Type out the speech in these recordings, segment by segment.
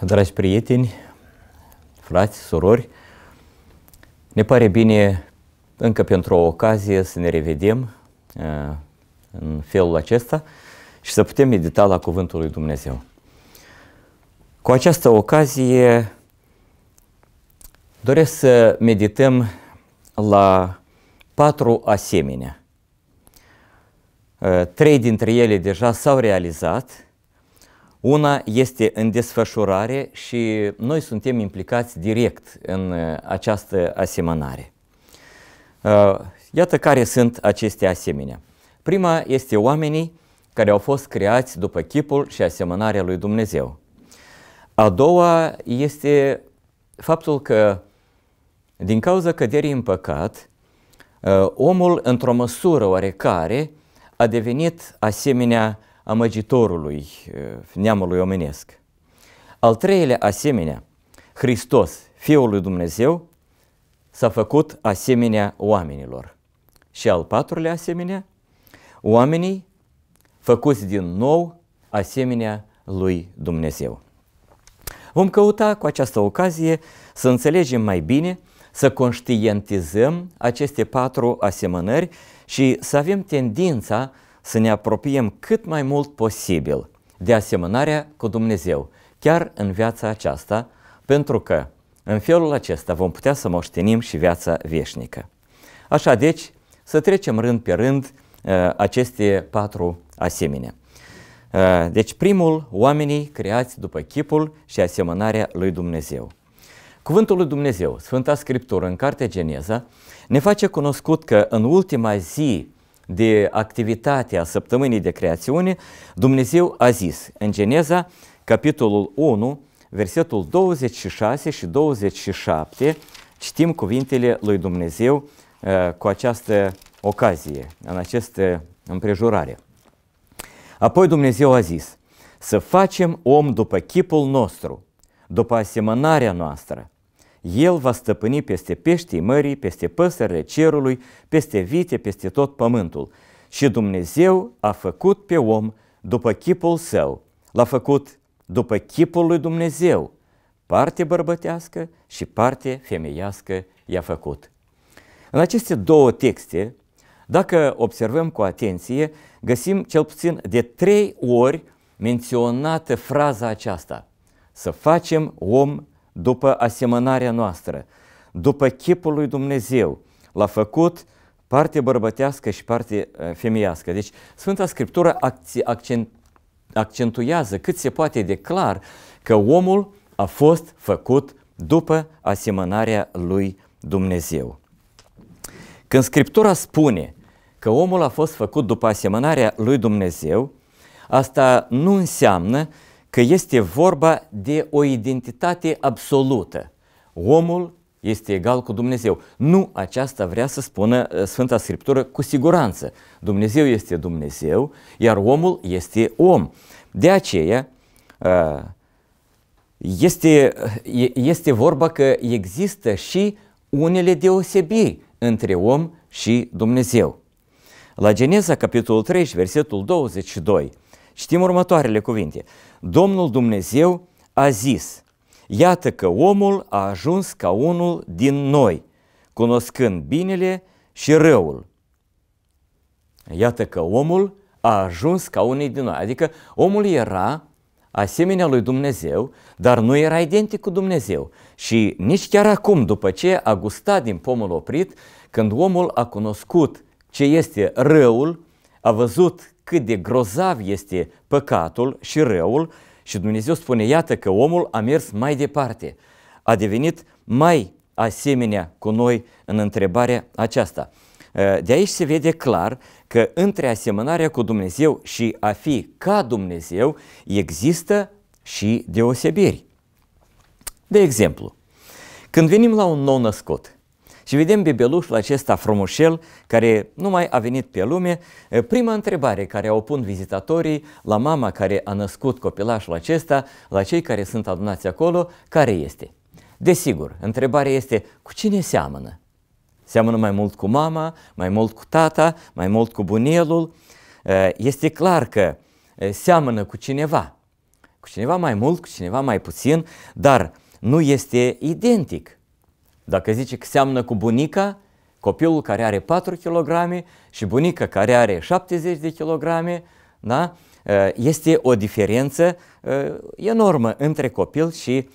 dragi prieteni, frați, surori, ne pare bine încă pentru o ocazie să ne revedem uh, în felul acesta și să putem medita la Cuvântul lui Dumnezeu. Cu această ocazie doresc să medităm la patru asemenea. Uh, trei dintre ele deja s-au realizat – una este în desfășurare și noi suntem implicați direct în uh, această asemănare. Uh, iată care sunt aceste asemenea. Prima este oamenii care au fost creați după chipul și asemănarea lui Dumnezeu. A doua este faptul că din cauza căderii în păcat, uh, omul într-o măsură oarecare a devenit asemenea amăgitorului neamului omenesc. Al treilea, asemenea, Hristos, Fiul lui Dumnezeu, s-a făcut asemenea oamenilor. Și al patrulea, asemenea, oamenii făcuți din nou asemenea lui Dumnezeu. Vom căuta cu această ocazie să înțelegem mai bine, să conștientizăm aceste patru asemănări și să avem tendința să ne apropiem cât mai mult posibil de asemănarea cu Dumnezeu, chiar în viața aceasta, pentru că în felul acesta vom putea să moștenim și viața veșnică. Așa deci, să trecem rând pe rând uh, aceste patru asemenea. Uh, deci primul, oamenii creați după chipul și asemănarea lui Dumnezeu. Cuvântul lui Dumnezeu, Sfânta Scriptură, în Cartea Geneza, ne face cunoscut că în ultima zi de activitatea săptămânii de creațiune, Dumnezeu a zis în Geneza, capitolul 1, versetul 26 și 27, citim cuvintele lui Dumnezeu uh, cu această ocazie, în această împrejurare. Apoi Dumnezeu a zis, să facem om după chipul nostru, după asemănarea noastră, el va stăpâni peste peștii mării, peste păsările cerului, peste vite, peste tot pământul. Și Dumnezeu a făcut pe om după chipul său. L-a făcut după chipul lui Dumnezeu. Parte bărbătească și parte femeiască i-a făcut. În aceste două texte, dacă observăm cu atenție, găsim cel puțin de trei ori menționată fraza aceasta. Să facem om după asemănarea noastră, după chipul lui Dumnezeu, l-a făcut parte bărbătească și parte uh, femeiască. Deci Sfânta Scriptură accentuează cât se poate de clar că omul a fost făcut după asemănarea lui Dumnezeu. Când Scriptura spune că omul a fost făcut după asemănarea lui Dumnezeu, asta nu înseamnă că este vorba de o identitate absolută. Omul este egal cu Dumnezeu. Nu aceasta vrea să spună uh, Sfânta Scriptură cu siguranță. Dumnezeu este Dumnezeu, iar omul este om. De aceea, uh, este, uh, este vorba că există și unele deosebiri între om și Dumnezeu. La Geneza, capitolul 3, versetul 22, Știm următoarele cuvinte. Domnul Dumnezeu a zis, iată că omul a ajuns ca unul din noi, cunoscând binele și răul. Iată că omul a ajuns ca unul din noi. Adică omul era asemenea lui Dumnezeu, dar nu era identic cu Dumnezeu. Și nici chiar acum, după ce a gustat din pomul oprit, când omul a cunoscut ce este răul, a văzut cât de grozav este păcatul și răul și Dumnezeu spune, iată că omul a mers mai departe, a devenit mai asemenea cu noi în întrebarea aceasta. Eh, de aici se vede clar că între asemănarea cu Dumnezeu și a fi ca Dumnezeu există și deosebiri. De exemplu, când venim la un nou născut, și vedem bebelușul acesta frumușel care nu mai a venit pe lume. Prima întrebare care o pun vizitatorii la mama care a născut copilașul acesta, la cei care sunt adunați acolo, care este? Desigur, întrebarea este cu cine seamănă? Seamănă mai mult cu mama, mai mult cu tata, mai mult cu bunelul. Este clar că seamănă cu cineva, cu cineva mai mult, cu cineva mai puțin, dar nu este identic. Dacă zice că seamnă cu bunica, copilul care are 4 kg și bunica care are 70 de kg, da? este o diferență enormă între copil și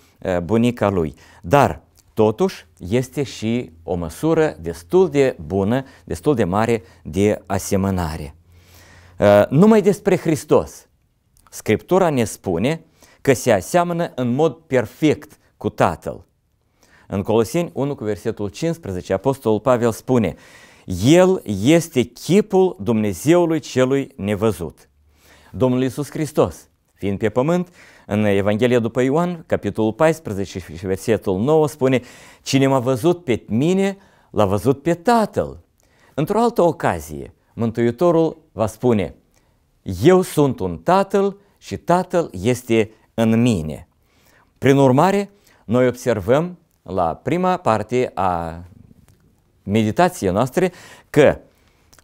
bunica lui. Dar, totuși, este și o măsură destul de bună, destul de mare de asemănare. Numai despre Hristos. Scriptura ne spune că se aseamănă în mod perfect cu Tatăl. În Coloseni 1 cu versetul 15, Apostolul Pavel spune, El este chipul Dumnezeului celui nevăzut. Domnul Iisus Hristos, fiind pe pământ, în Evanghelia după Ioan, capitolul 14 și versetul 9 spune, Cine m-a văzut pe mine, l-a văzut pe Tatăl. Într-o altă ocazie, Mântuitorul va spune, Eu sunt un Tatăl și Tatăl este în mine. Prin urmare, noi observăm la prima parte a meditației noastre că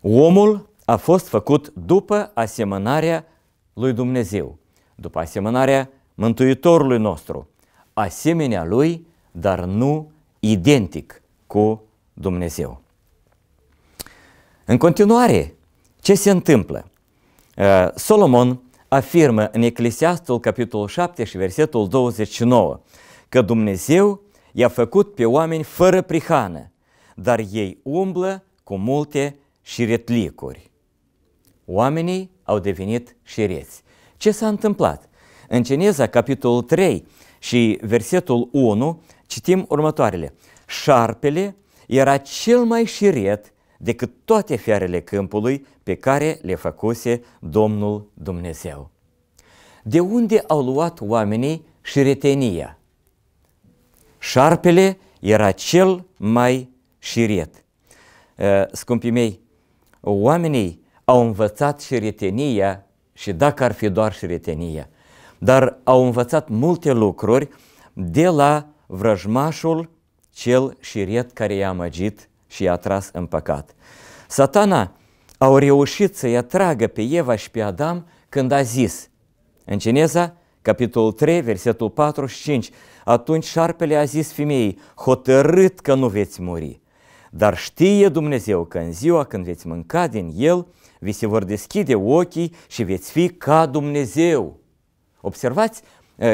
omul a fost făcut după asemănarea lui Dumnezeu, după asemănarea Mântuitorului nostru, asemenea lui, dar nu identic cu Dumnezeu. În continuare, ce se întâmplă? Uh, Solomon afirmă în Eclesiastul capitolul 7 și versetul 29 că Dumnezeu i-a făcut pe oameni fără prihană, dar ei umblă cu multe șiretlicuri. Oamenii au devenit șireți. Ce s-a întâmplat? În Geneza, capitolul 3 și versetul 1, citim următoarele. Șarpele era cel mai șiret decât toate fiarele câmpului pe care le făcuse Domnul Dumnezeu. De unde au luat oamenii șiretenia? Șarpele era cel mai șiret. Uh, scumpii mei, oamenii au învățat șiretenia și dacă ar fi doar șiretenia, dar au învățat multe lucruri de la vrăjmașul cel șiret care i-a măgit și i-a tras în păcat. Satana au reușit să-i atragă pe Eva și pe Adam când a zis, în Cineza, capitolul 3, versetul 4 și 5, atunci șarpele a zis femeii, hotărât că nu veți muri. Dar știe Dumnezeu că în ziua când veți mânca din el, vi se vor deschide ochii și veți fi ca Dumnezeu. Observați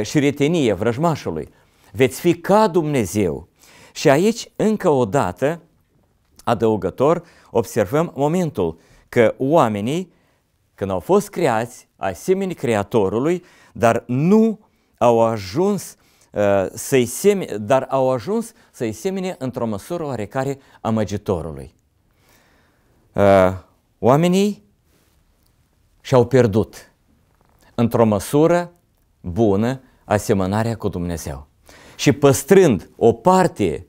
și retenie vrăjmașului. Veți fi ca Dumnezeu. Și aici, încă o dată, adăugător, observăm momentul că oamenii, când au fost creați asemenea Creatorului, dar nu au ajuns să-i semine, dar au ajuns să-i semine într-o măsură oarecare amăgitorului. Э, oamenii și-au pierdut într-o măsură bună asemănarea cu Dumnezeu. Și păstrând o parte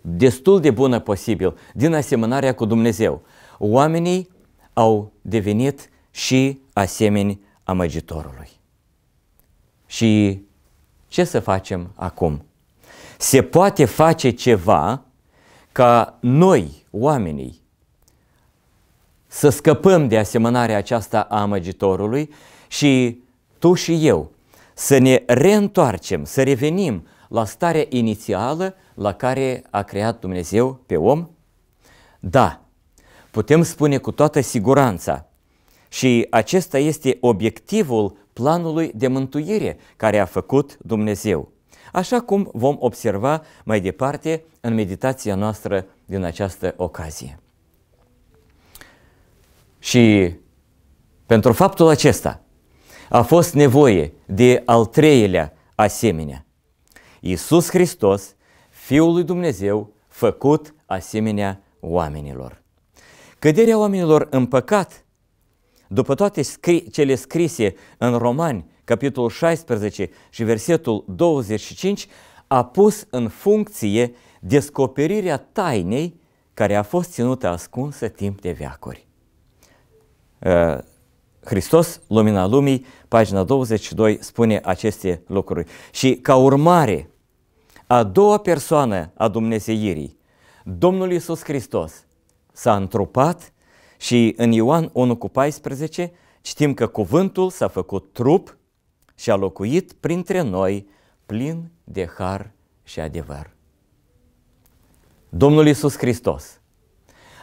destul de bună posibil din asemănarea cu Dumnezeu, oamenii au devenit și asemeni amăgitorului. Și ce să facem acum? Se poate face ceva ca noi, oamenii, să scăpăm de asemănarea aceasta a amăgitorului și tu și eu să ne reîntoarcem, să revenim la starea inițială la care a creat Dumnezeu pe om? Da, putem spune cu toată siguranța și acesta este obiectivul planului de mântuire care a făcut Dumnezeu, așa cum vom observa mai departe în meditația noastră din această ocazie. Și pentru faptul acesta a fost nevoie de al treilea asemenea. Iisus Hristos, Fiul lui Dumnezeu, făcut asemenea oamenilor. Căderea oamenilor în păcat după toate scri- cele scrise în Romani, capitolul 16 și versetul 25, a pus în funcție descoperirea tainei care a fost ținută ascunsă timp de veacuri. Uh, Hristos, Lumina Lumii, pagina 22, spune aceste lucruri. Și ca urmare a doua persoană a Dumnezeirii, Domnul Iisus Hristos s-a întrupat și în Ioan 1 cu 14 citim că cuvântul s-a făcut trup și a locuit printre noi plin de har și adevăr. Domnul Iisus Hristos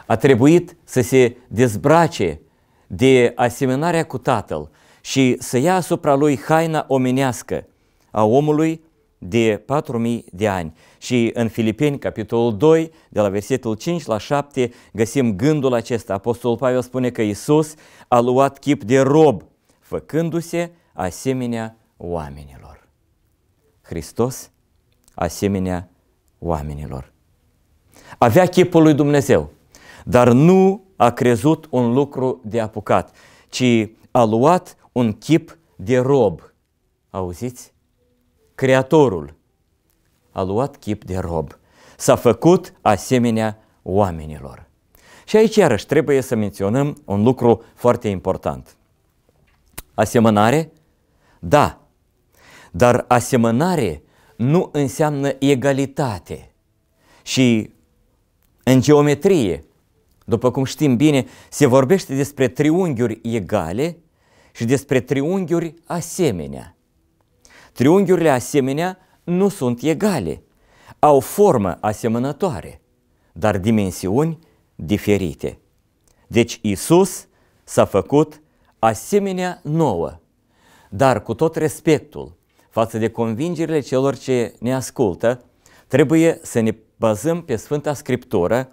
a trebuit să se dezbrace de asemănarea cu Tatăl și să ia asupra lui haina omenească a omului de 4.000 de ani. Și în Filipeni, capitolul 2, de la versetul 5 la 7, găsim gândul acesta. Apostolul Pavel spune că Isus a luat chip de rob, făcându-se asemenea oamenilor. Hristos, asemenea oamenilor. Avea chipul lui Dumnezeu, dar nu a crezut un lucru de apucat, ci a luat un chip de rob. Auziți? Creatorul a luat chip de rob, s-a făcut asemenea oamenilor. Și aici iarăși trebuie să menționăm un lucru foarte important. Asemănare? Da. Dar asemănare nu înseamnă egalitate. Și în geometrie, după cum știm bine, se vorbește despre triunghiuri egale și despre triunghiuri asemenea. Triunghiurile asemenea nu sunt egale, au formă asemănătoare, dar dimensiuni diferite. Deci Isus s-a făcut asemenea nouă, dar cu tot respectul față de convingerile celor ce ne ascultă, trebuie să ne bazăm pe Sfânta Scriptură,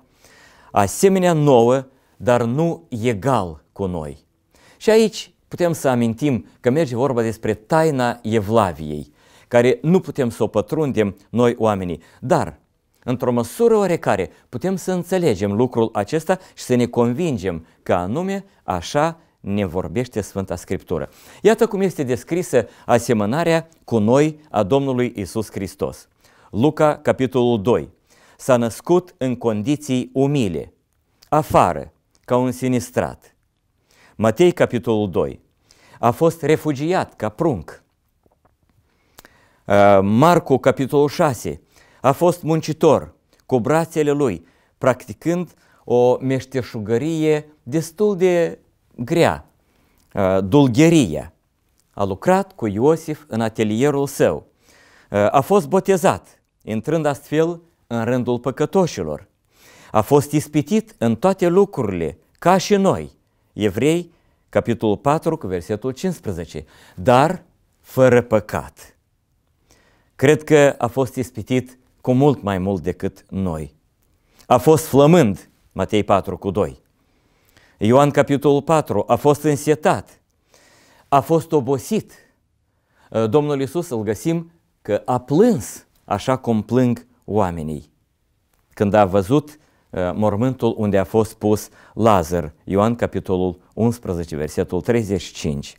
asemenea nouă, dar nu egal cu noi. Și aici putem să amintim că merge vorba despre taina Evlaviei, care nu putem să o pătrundem noi oamenii, dar într-o măsură oarecare putem să înțelegem lucrul acesta și să ne convingem că anume așa ne vorbește Sfânta Scriptură. Iată cum este descrisă asemănarea cu noi a Domnului Isus Hristos. Luca, capitolul 2. S-a născut în condiții umile, afară, ca un sinistrat. Matei, capitolul 2 a fost refugiat ca prunc. Uh, Marcu, capitolul 6, a fost muncitor cu brațele lui, practicând o meșteșugărie destul de grea, uh, dulgheria. A lucrat cu Iosif în atelierul său. Uh, a fost botezat, intrând astfel în rândul păcătoșilor. A fost ispitit în toate lucrurile, ca și noi, evrei capitolul 4 cu versetul 15. Dar fără păcat. Cred că a fost ispitit cu mult mai mult decât noi. A fost flămând, Matei 4 cu 2. Ioan capitolul 4 a fost însetat, a fost obosit. Uh, Domnul Iisus îl găsim că a plâns așa cum plâng oamenii. Când a văzut Uh, mormântul unde a fost pus Lazar, Ioan capitolul 11, versetul 35.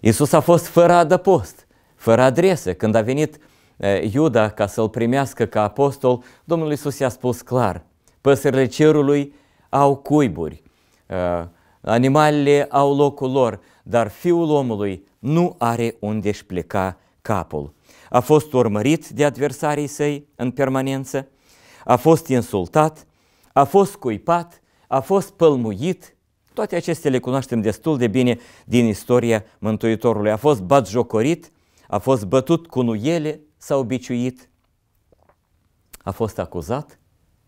Iisus a fost fără adăpost, fără adrese. Când a venit uh, Iuda ca să-l primească ca apostol, Domnul Iisus i-a spus clar, păsările cerului au cuiburi, uh, animalele au locul lor, dar fiul omului nu are unde își pleca capul. A fost urmărit de adversarii săi în permanență, a fost insultat, a fost cuipat, a fost pălmuit, toate acestea le cunoaștem destul de bine din istoria Mântuitorului. A fost batjocorit, a fost bătut cu nuiele, s-a obiciuit, a fost acuzat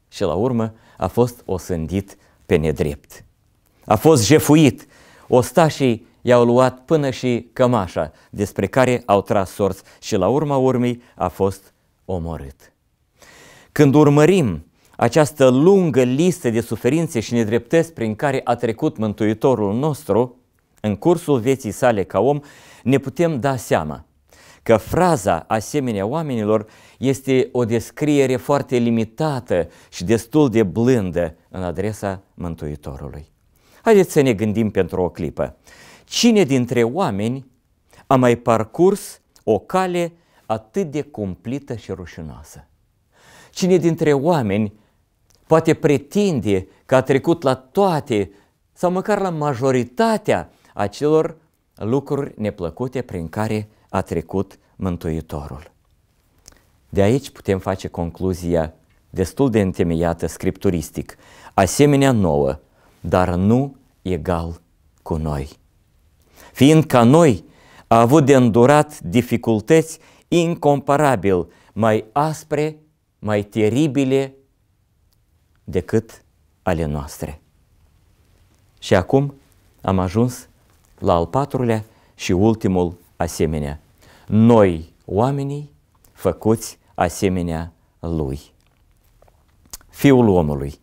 și la urmă a fost osândit pe nedrept. A fost jefuit, ostașii i-au luat până și cămașa, despre care au tras sorți și la urma urmei a fost omorât. Când urmărim această lungă listă de suferințe și nedreptăți prin care a trecut Mântuitorul nostru, în cursul vieții sale ca om, ne putem da seama că fraza asemenea oamenilor este o descriere foarte limitată și destul de blândă în adresa Mântuitorului. Haideți să ne gândim pentru o clipă. Cine dintre oameni a mai parcurs o cale atât de cumplită și rușinoasă? Cine dintre oameni poate pretinde că a trecut la toate sau măcar la majoritatea acelor lucruri neplăcute prin care a trecut Mântuitorul. De aici putem face concluzia destul de întemeiată scripturistic, asemenea nouă, dar nu egal cu noi. Fiind ca noi, a avut de îndurat dificultăți incomparabil mai aspre, mai teribile decât ale noastre. Și acum am ajuns la al patrulea și ultimul asemenea. Noi, oamenii, făcuți asemenea Lui. Fiul omului,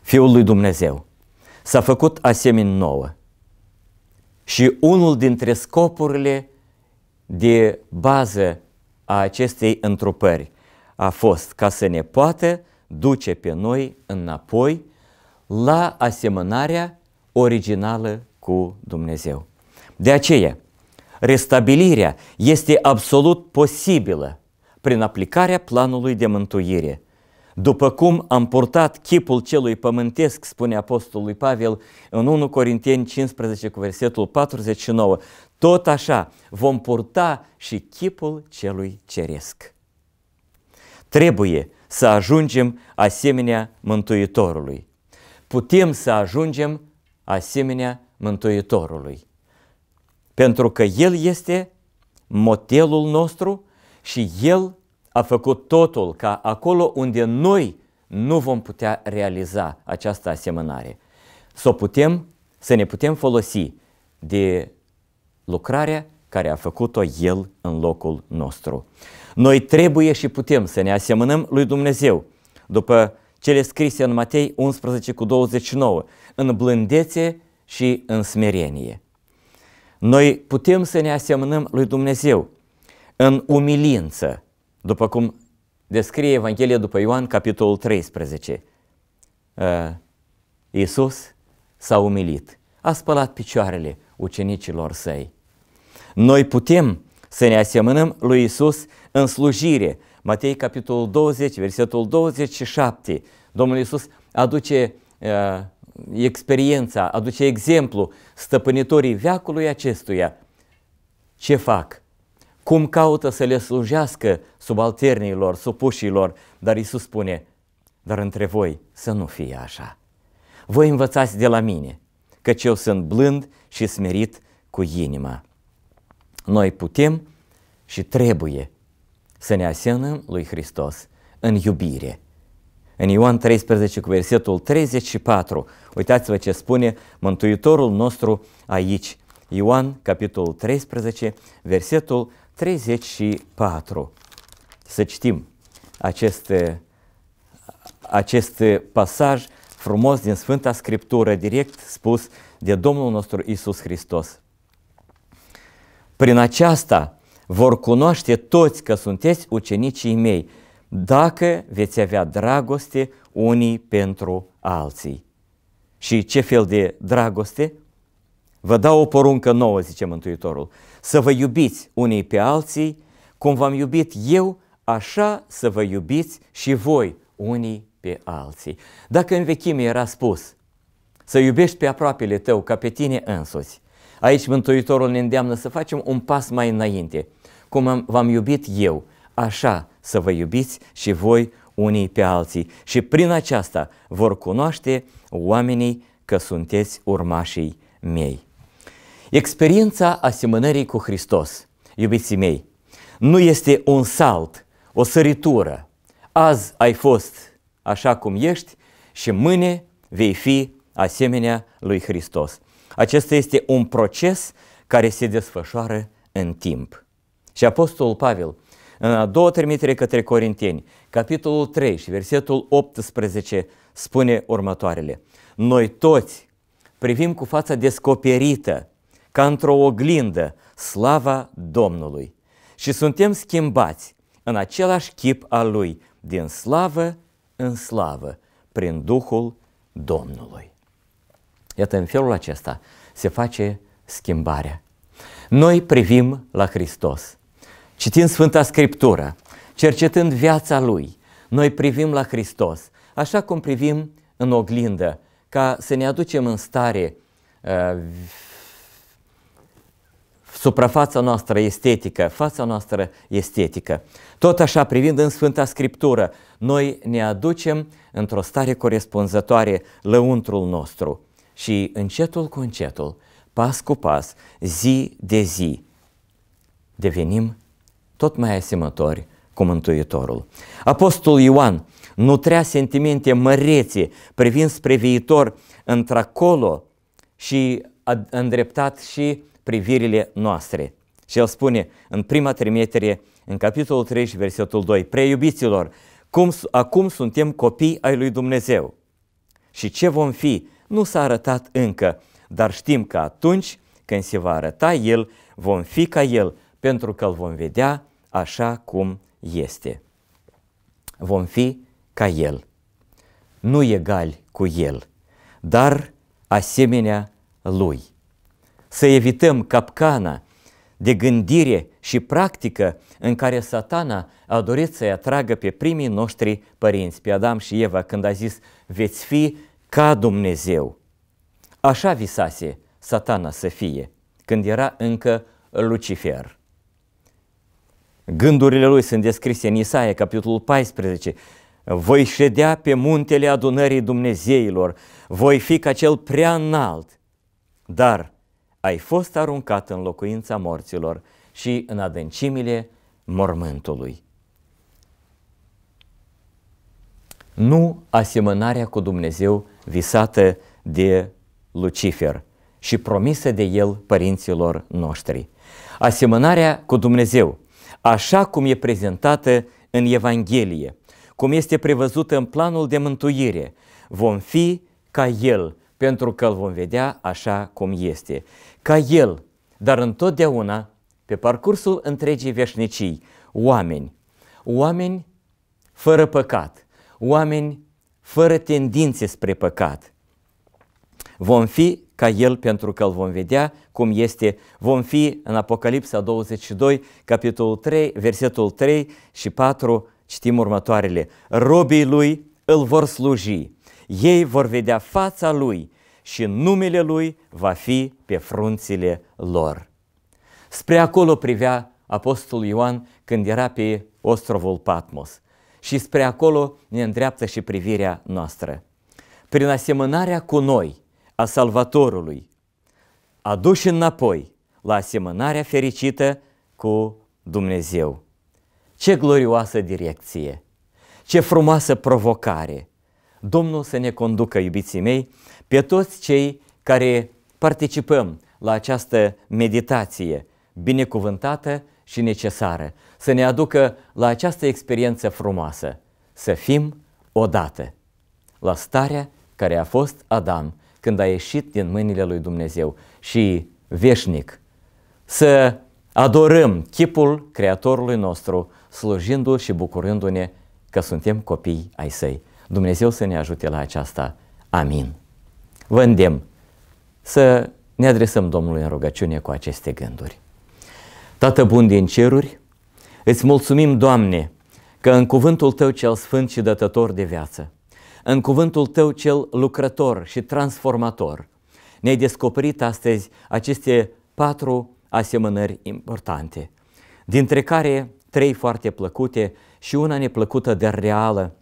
Fiul lui Dumnezeu, s-a făcut asemenea nouă. Și unul dintre scopurile de bază a acestei întrupări a fost ca să ne poată duce pe noi înapoi la asemănarea originală cu Dumnezeu. De aceea, restabilirea este absolut posibilă prin aplicarea planului de mântuire. După cum am purtat chipul celui pământesc, spune Apostolul Pavel în 1 Corinteni 15 cu versetul 49, tot așa vom purta și chipul celui ceresc. Trebuie să ajungem asemenea Mântuitorului. Putem să ajungem asemenea Mântuitorului. Pentru că El este motelul nostru și El a făcut totul ca acolo unde noi nu vom putea realiza această asemănare. Să, putem, să ne putem folosi de lucrarea care a făcut-o El în locul nostru. Noi trebuie și putem să ne asemănăm lui Dumnezeu, după cele scrise în Matei 11 cu 29, în blândețe și în smerenie. Noi putem să ne asemănăm lui Dumnezeu în umilință, după cum descrie Evanghelia după Ioan, capitolul 13. Uh, Iisus s-a umilit, a spălat picioarele ucenicilor săi. Noi putem să ne asemănăm lui Isus în slujire. Matei, capitolul 20, versetul 27. Domnul Isus aduce uh, experiența, aduce exemplu stăpânitorii veacului acestuia. Ce fac? Cum caută să le slujească subalternilor, supușilor? Dar Isus spune, dar între voi să nu fie așa. Voi învățați de la mine, căci eu sunt blând și smerit cu inima. Noi putem și trebuie să ne asemănăm lui Hristos în iubire. În Ioan 13 cu versetul 34, uitați-vă ce spune Mântuitorul nostru aici. Ioan, capitolul 13, versetul 34. Să citim acest, acest pasaj frumos din Sfânta Scriptură, direct spus de Domnul nostru Isus Hristos. Prin aceasta vor cunoaște toți că sunteți ucenicii mei, dacă veți avea dragoste unii pentru alții. Și ce fel de dragoste? Vă dau o poruncă nouă, zice Mântuitorul, să vă iubiți unii pe alții, cum v-am iubit eu, așa să vă iubiți și voi unii pe alții. Dacă în vechime era spus să iubești pe aproapele tău ca pe tine însuți, Aici Mântuitorul ne îndeamnă să facem un pas mai înainte. Cum v-am iubit eu, așa să vă iubiți și voi unii pe alții. Și prin aceasta vor cunoaște oamenii că sunteți urmașii mei. Experiența asemănării cu Hristos, iubiții mei, nu este un salt, o săritură. Azi ai fost așa cum ești și mâine vei fi asemenea lui Hristos. Acesta este un proces care se desfășoară în timp. Și Apostolul Pavel, în a doua trimitere către Corinteni, capitolul 3 și versetul 18, spune următoarele. Noi toți privim cu fața descoperită, ca într-o oglindă, slava Domnului și suntem schimbați în același chip al Lui, din slavă în slavă, prin Duhul Domnului. Iată, în felul acesta se face schimbarea. Noi privim la Hristos. Citind Sfânta Scriptură, cercetând viața Lui, noi privim la Hristos, așa cum privim în oglindă, ca să ne aducem în stare uh, suprafața noastră estetică, fața noastră estetică. Tot așa, privind în Sfânta Scriptură, noi ne aducem într-o stare corespunzătoare lăuntrul nostru și încetul cu încetul, pas cu pas, zi de zi, devenim tot mai asemători cu Mântuitorul. Apostolul Ioan trea sentimente mărețe privind spre viitor într-acolo și a îndreptat și privirile noastre. Și el spune în prima trimitere, în capitolul 3, versetul 2, Preiubiților, cum, acum suntem copii ai lui Dumnezeu. Și ce vom fi nu s-a arătat încă, dar știm că atunci când se va arăta El, vom fi ca El, pentru că îl vom vedea așa cum este. Vom fi ca El, nu egali cu El, dar asemenea Lui. Să evităm capcana de gândire și practică în care satana a dorit să-i atragă pe primii noștri părinți, pe Adam și Eva, când a zis veți fi ca Dumnezeu. Așa visase satana să fie când era încă Lucifer. Gândurile lui sunt descrise în Isaia, capitolul 14. Voi ședea pe muntele adunării Dumnezeilor, voi fi ca cel prea înalt, dar ai fost aruncat în locuința morților și în adâncimile mormântului. nu asemănarea cu Dumnezeu visată de Lucifer și promisă de el părinților noștri. Asemănarea cu Dumnezeu, așa cum e prezentată în Evanghelie, cum este prevăzută în planul de mântuire, vom fi ca El, pentru că îl vom vedea așa cum este. Ca El, dar întotdeauna, pe parcursul întregii veșnicii, oameni, oameni fără păcat, oameni fără tendințe spre păcat. Vom fi ca El pentru că îl vom vedea cum este. Vom fi în Apocalipsa 22, capitolul 3, versetul 3 și 4, citim următoarele. Robii Lui îl vor sluji, ei vor vedea fața Lui și numele Lui va fi pe frunțile lor. Spre acolo privea Apostolul Ioan când era pe ostrovul Patmos și spre acolo ne îndreaptă și privirea noastră. Prin asemănarea cu noi a Salvatorului, aduși înapoi la asemănarea fericită cu Dumnezeu. Ce glorioasă direcție! Ce frumoasă provocare! Domnul să ne conducă, iubiții mei, pe toți cei care participăm la această meditație binecuvântată și necesară să ne aducă la această experiență frumoasă, să fim odată la starea care a fost Adam când a ieșit din mâinile lui Dumnezeu și veșnic, să adorăm chipul Creatorului nostru, slujindu-L și bucurându-ne că suntem copii ai Săi. Dumnezeu să ne ajute la aceasta. Amin. Vă îndemn să ne adresăm Domnului în rugăciune cu aceste gânduri. Tată bun din ceruri, Îți mulțumim, Doamne, că în cuvântul Tău cel sfânt și dătător de viață, în cuvântul Tău cel lucrător și transformator, ne-ai descoperit astăzi aceste patru asemănări importante, dintre care trei foarte plăcute și una neplăcută, dar reală.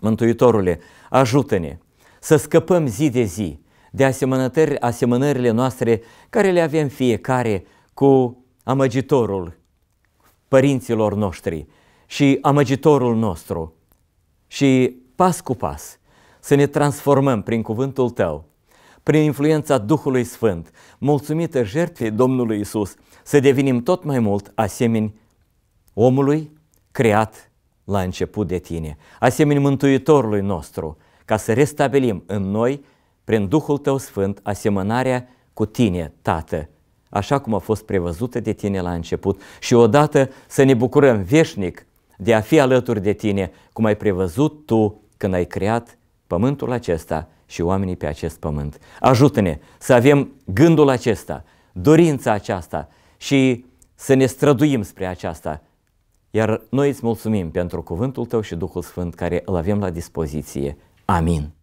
Mântuitorule, ajută-ne să scăpăm zi de zi de asemănări, asemănările noastre care le avem fiecare cu amăgitorul părinților noștri și amăgitorul nostru și pas cu pas să ne transformăm prin cuvântul Tău, prin influența Duhului Sfânt, mulțumită jertfei Domnului Isus, să devenim tot mai mult asemeni omului creat la început de Tine, asemeni Mântuitorului nostru, ca să restabilim în noi, prin Duhul Tău Sfânt, asemănarea cu Tine, Tată, așa cum a fost prevăzută de tine la început și odată să ne bucurăm veșnic de a fi alături de tine, cum ai prevăzut tu când ai creat pământul acesta și oamenii pe acest pământ. Ajută-ne să avem gândul acesta, dorința aceasta și să ne străduim spre aceasta. Iar noi îți mulțumim pentru cuvântul tău și Duhul Sfânt care îl avem la dispoziție. Amin.